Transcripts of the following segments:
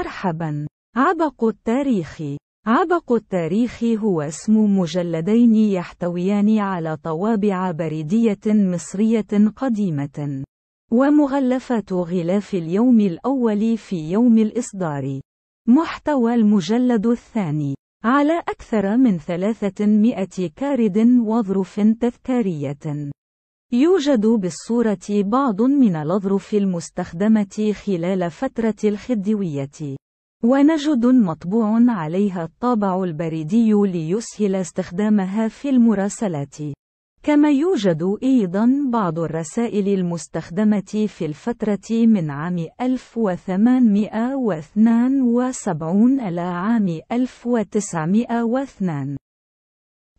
مرحبا عبق التاريخ عبق التاريخ هو اسم مجلدين يحتويان على طوابع بريدية مصرية قديمة ومغلفات غلاف اليوم الأول في يوم الإصدار محتوى المجلد الثاني على أكثر من 300 كارد وظرف تذكارية يوجد بالصورة بعض من الأظرف المستخدمة خلال فترة الخديوية. ونجد مطبوع عليها الطابع البريدي ليسهل استخدامها في المراسلات. كما يوجد أيضا بعض الرسائل المستخدمة في الفترة من عام 1872 إلى عام 1902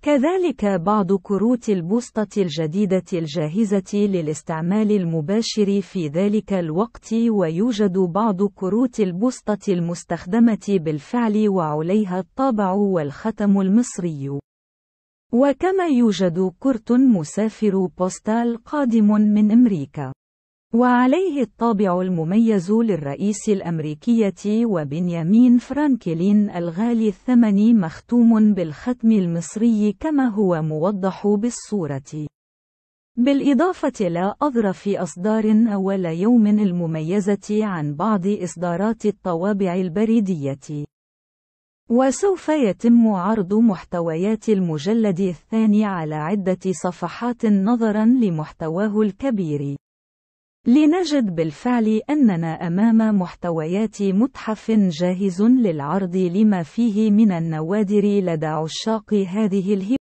كذلك بعض كروت البوسطة الجديدة الجاهزة للاستعمال المباشر في ذلك الوقت ويوجد بعض كروت البوسطة المستخدمة بالفعل وعليها الطابع والختم المصري وكما يوجد كرت مسافر بوستال قادم من أمريكا وعليه الطابع المميز للرئيس الأمريكية وبنيامين فرانكلين الغالي الثمن مختوم بالختم المصري كما هو موضح بالصورة بالإضافة إلى أظرف أصدار أول يوم المميزة عن بعض إصدارات الطوابع البريدية وسوف يتم عرض محتويات المجلد الثاني على عدة صفحات نظرا لمحتواه الكبير لنجد بالفعل أننا أمام محتويات متحف جاهز للعرض لما فيه من النوادر لدى عشاق هذه الهواية